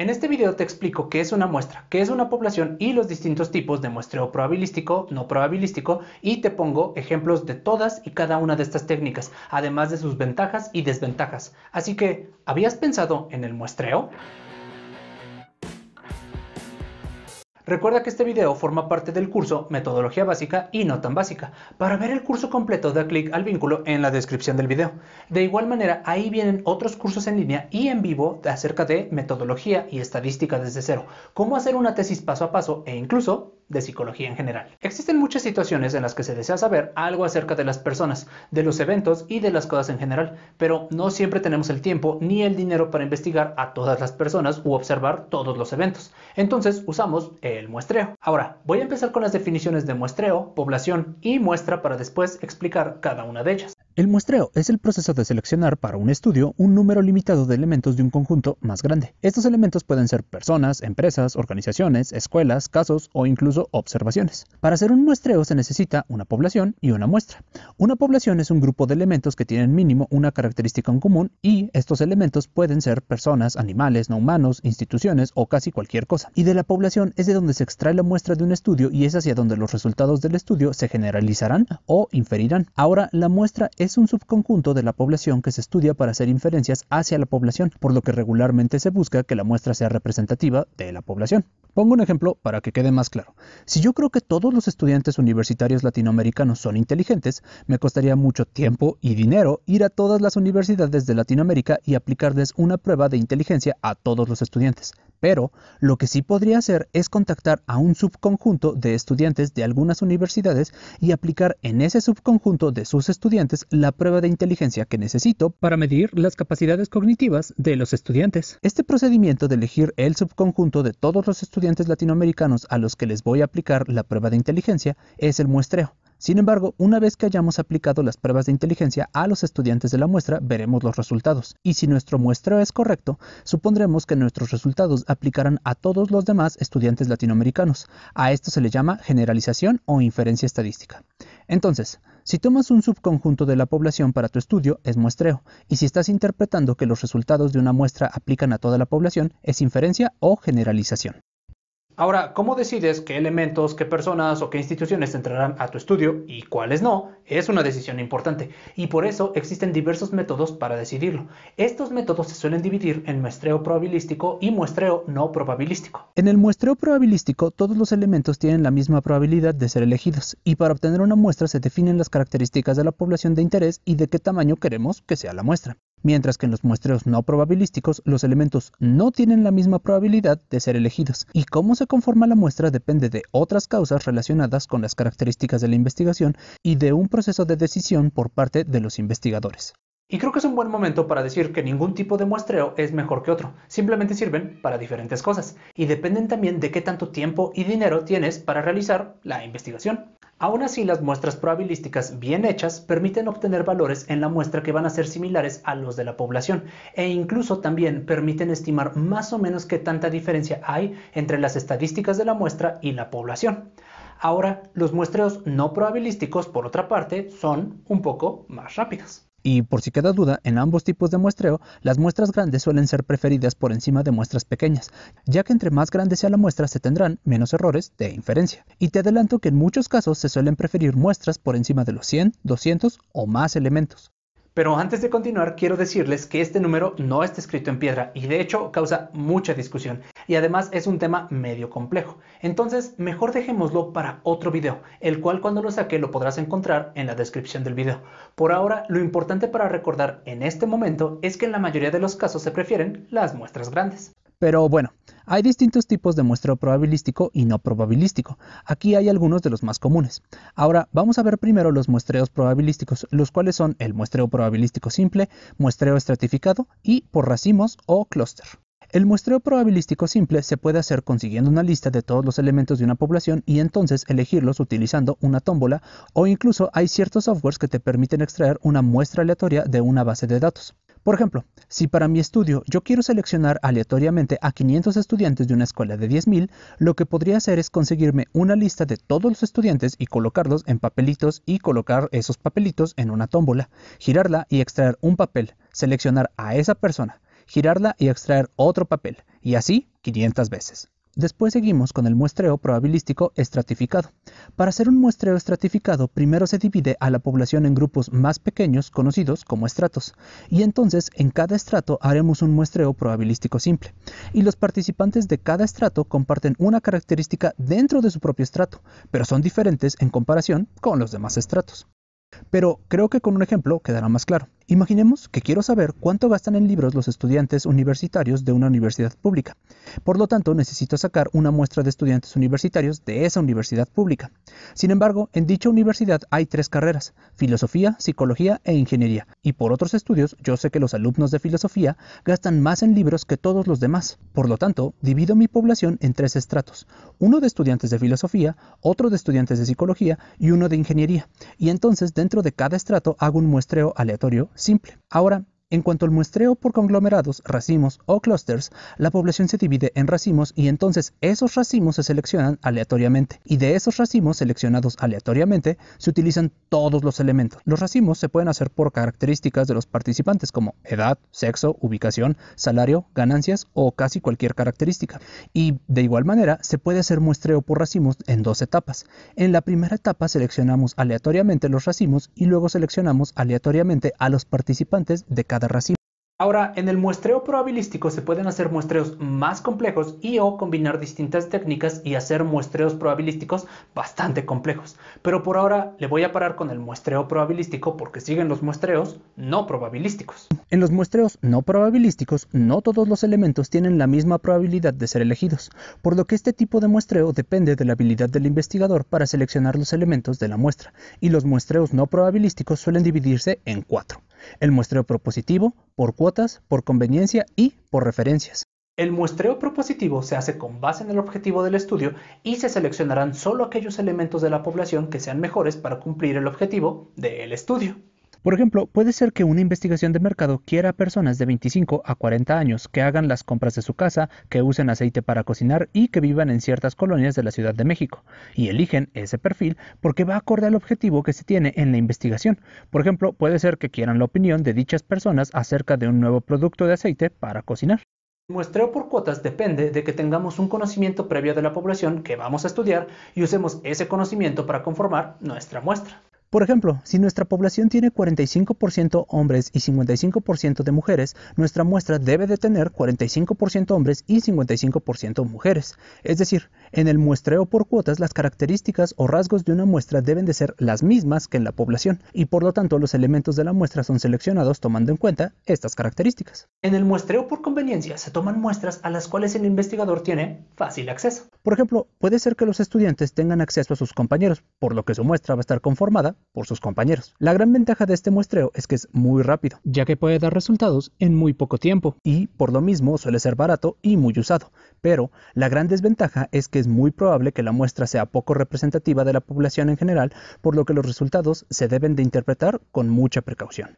En este video te explico qué es una muestra, qué es una población y los distintos tipos de muestreo probabilístico, no probabilístico y te pongo ejemplos de todas y cada una de estas técnicas, además de sus ventajas y desventajas. Así que, ¿habías pensado en el muestreo? Recuerda que este video forma parte del curso Metodología Básica y No Tan Básica. Para ver el curso completo da clic al vínculo en la descripción del video. De igual manera, ahí vienen otros cursos en línea y en vivo acerca de metodología y estadística desde cero, cómo hacer una tesis paso a paso e incluso de psicología en general. Existen muchas situaciones en las que se desea saber algo acerca de las personas, de los eventos y de las cosas en general, pero no siempre tenemos el tiempo ni el dinero para investigar a todas las personas u observar todos los eventos. Entonces usamos el muestreo. Ahora, voy a empezar con las definiciones de muestreo, población y muestra para después explicar cada una de ellas. El muestreo es el proceso de seleccionar para un estudio un número limitado de elementos de un conjunto más grande. Estos elementos pueden ser personas, empresas, organizaciones, escuelas, casos o incluso observaciones. Para hacer un muestreo se necesita una población y una muestra. Una población es un grupo de elementos que tienen mínimo una característica en común y estos elementos pueden ser personas, animales, no humanos, instituciones o casi cualquier cosa. Y de la población es de donde se extrae la muestra de un estudio y es hacia donde los resultados del estudio se generalizarán o inferirán. Ahora, la muestra es un subconjunto de la población que se estudia para hacer inferencias hacia la población, por lo que regularmente se busca que la muestra sea representativa de la población. Pongo un ejemplo para que quede más claro. Si yo creo que todos los estudiantes universitarios latinoamericanos son inteligentes, me costaría mucho tiempo y dinero ir a todas las universidades de Latinoamérica y aplicarles una prueba de inteligencia a todos los estudiantes pero lo que sí podría hacer es contactar a un subconjunto de estudiantes de algunas universidades y aplicar en ese subconjunto de sus estudiantes la prueba de inteligencia que necesito para medir las capacidades cognitivas de los estudiantes. Este procedimiento de elegir el subconjunto de todos los estudiantes latinoamericanos a los que les voy a aplicar la prueba de inteligencia es el muestreo. Sin embargo, una vez que hayamos aplicado las pruebas de inteligencia a los estudiantes de la muestra, veremos los resultados. Y si nuestro muestreo es correcto, supondremos que nuestros resultados aplicarán a todos los demás estudiantes latinoamericanos. A esto se le llama generalización o inferencia estadística. Entonces, si tomas un subconjunto de la población para tu estudio, es muestreo, y si estás interpretando que los resultados de una muestra aplican a toda la población, es inferencia o generalización. Ahora, ¿cómo decides qué elementos, qué personas o qué instituciones entrarán a tu estudio y cuáles no? Es una decisión importante y por eso existen diversos métodos para decidirlo. Estos métodos se suelen dividir en muestreo probabilístico y muestreo no probabilístico. En el muestreo probabilístico, todos los elementos tienen la misma probabilidad de ser elegidos y para obtener una muestra se definen las características de la población de interés y de qué tamaño queremos que sea la muestra mientras que en los muestreos no probabilísticos los elementos no tienen la misma probabilidad de ser elegidos, y cómo se conforma la muestra depende de otras causas relacionadas con las características de la investigación y de un proceso de decisión por parte de los investigadores. Y creo que es un buen momento para decir que ningún tipo de muestreo es mejor que otro, simplemente sirven para diferentes cosas, y dependen también de qué tanto tiempo y dinero tienes para realizar la investigación. Aún así, las muestras probabilísticas bien hechas permiten obtener valores en la muestra que van a ser similares a los de la población e incluso también permiten estimar más o menos qué tanta diferencia hay entre las estadísticas de la muestra y la población. Ahora, los muestreos no probabilísticos, por otra parte, son un poco más rápidos. Y por si queda duda, en ambos tipos de muestreo, las muestras grandes suelen ser preferidas por encima de muestras pequeñas, ya que entre más grande sea la muestra se tendrán menos errores de inferencia. Y te adelanto que en muchos casos se suelen preferir muestras por encima de los 100, 200 o más elementos. Pero antes de continuar, quiero decirles que este número no está escrito en piedra y de hecho causa mucha discusión y además es un tema medio complejo. Entonces, mejor dejémoslo para otro video, el cual cuando lo saque lo podrás encontrar en la descripción del video. Por ahora, lo importante para recordar en este momento es que en la mayoría de los casos se prefieren las muestras grandes. Pero bueno, hay distintos tipos de muestreo probabilístico y no probabilístico. Aquí hay algunos de los más comunes. Ahora vamos a ver primero los muestreos probabilísticos, los cuales son el muestreo probabilístico simple, muestreo estratificado y por racimos o clúster. El muestreo probabilístico simple se puede hacer consiguiendo una lista de todos los elementos de una población y entonces elegirlos utilizando una tómbola o incluso hay ciertos softwares que te permiten extraer una muestra aleatoria de una base de datos. Por ejemplo, si para mi estudio yo quiero seleccionar aleatoriamente a 500 estudiantes de una escuela de 10.000, lo que podría hacer es conseguirme una lista de todos los estudiantes y colocarlos en papelitos y colocar esos papelitos en una tómbola, girarla y extraer un papel, seleccionar a esa persona, girarla y extraer otro papel, y así 500 veces. Después seguimos con el muestreo probabilístico estratificado. Para hacer un muestreo estratificado, primero se divide a la población en grupos más pequeños conocidos como estratos, y entonces en cada estrato haremos un muestreo probabilístico simple, y los participantes de cada estrato comparten una característica dentro de su propio estrato, pero son diferentes en comparación con los demás estratos. Pero creo que con un ejemplo quedará más claro. Imaginemos que quiero saber cuánto gastan en libros los estudiantes universitarios de una universidad pública. Por lo tanto, necesito sacar una muestra de estudiantes universitarios de esa universidad pública. Sin embargo, en dicha universidad hay tres carreras, filosofía, psicología e ingeniería. Y por otros estudios, yo sé que los alumnos de filosofía gastan más en libros que todos los demás. Por lo tanto, divido mi población en tres estratos. Uno de estudiantes de filosofía, otro de estudiantes de psicología y uno de ingeniería. Y entonces, dentro de cada estrato hago un muestreo aleatorio Simple. Ahora, en cuanto al muestreo por conglomerados, racimos o clusters, la población se divide en racimos y entonces esos racimos se seleccionan aleatoriamente. Y de esos racimos seleccionados aleatoriamente se utilizan todos los elementos. Los racimos se pueden hacer por características de los participantes como edad, sexo, ubicación, salario, ganancias o casi cualquier característica. Y de igual manera se puede hacer muestreo por racimos en dos etapas. En la primera etapa seleccionamos aleatoriamente los racimos y luego seleccionamos aleatoriamente a los participantes de cada Ahora, en el muestreo probabilístico se pueden hacer muestreos más complejos y o combinar distintas técnicas y hacer muestreos probabilísticos bastante complejos. Pero por ahora le voy a parar con el muestreo probabilístico porque siguen los muestreos no probabilísticos. En los muestreos no probabilísticos, no todos los elementos tienen la misma probabilidad de ser elegidos, por lo que este tipo de muestreo depende de la habilidad del investigador para seleccionar los elementos de la muestra, y los muestreos no probabilísticos suelen dividirse en cuatro. El muestreo propositivo, por cuotas, por conveniencia y por referencias. El muestreo propositivo se hace con base en el objetivo del estudio y se seleccionarán solo aquellos elementos de la población que sean mejores para cumplir el objetivo del estudio. Por ejemplo, puede ser que una investigación de mercado quiera personas de 25 a 40 años que hagan las compras de su casa, que usen aceite para cocinar y que vivan en ciertas colonias de la Ciudad de México. Y eligen ese perfil porque va acorde al objetivo que se tiene en la investigación. Por ejemplo, puede ser que quieran la opinión de dichas personas acerca de un nuevo producto de aceite para cocinar. El muestreo por cuotas depende de que tengamos un conocimiento previo de la población que vamos a estudiar y usemos ese conocimiento para conformar nuestra muestra. Por ejemplo, si nuestra población tiene 45% hombres y 55% de mujeres, nuestra muestra debe de tener 45% hombres y 55% mujeres. Es decir, en el muestreo por cuotas, las características o rasgos de una muestra deben de ser las mismas que en la población, y por lo tanto los elementos de la muestra son seleccionados tomando en cuenta estas características. En el muestreo por conveniencia se toman muestras a las cuales el investigador tiene fácil acceso. Por ejemplo, puede ser que los estudiantes tengan acceso a sus compañeros, por lo que su muestra va a estar conformada por sus compañeros. La gran ventaja de este muestreo es que es muy rápido, ya que puede dar resultados en muy poco tiempo, y por lo mismo suele ser barato y muy usado, pero la gran desventaja es que es muy probable que la muestra sea poco representativa de la población en general, por lo que los resultados se deben de interpretar con mucha precaución.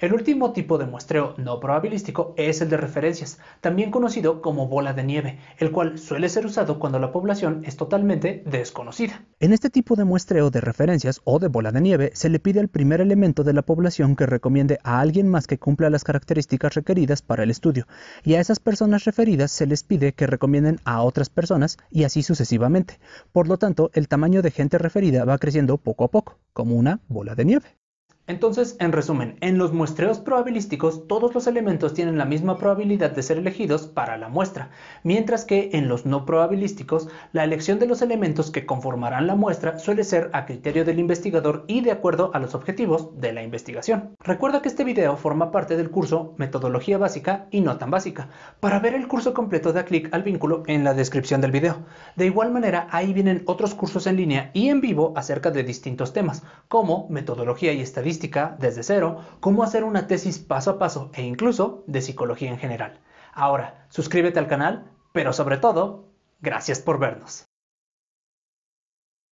El último tipo de muestreo no probabilístico es el de referencias, también conocido como bola de nieve, el cual suele ser usado cuando la población es totalmente desconocida. En este tipo de muestreo de referencias o de bola de nieve se le pide al primer elemento de la población que recomiende a alguien más que cumpla las características requeridas para el estudio, y a esas personas referidas se les pide que recomienden a otras personas y así sucesivamente. Por lo tanto, el tamaño de gente referida va creciendo poco a poco, como una bola de nieve. Entonces, en resumen, en los muestreos probabilísticos todos los elementos tienen la misma probabilidad de ser elegidos para la muestra, mientras que en los no probabilísticos la elección de los elementos que conformarán la muestra suele ser a criterio del investigador y de acuerdo a los objetivos de la investigación. Recuerda que este video forma parte del curso Metodología Básica y No tan Básica. Para ver el curso completo da clic al vínculo en la descripción del video. De igual manera, ahí vienen otros cursos en línea y en vivo acerca de distintos temas, como metodología y estadística desde cero, cómo hacer una tesis paso a paso e incluso de psicología en general. Ahora, suscríbete al canal, pero sobre todo, gracias por vernos.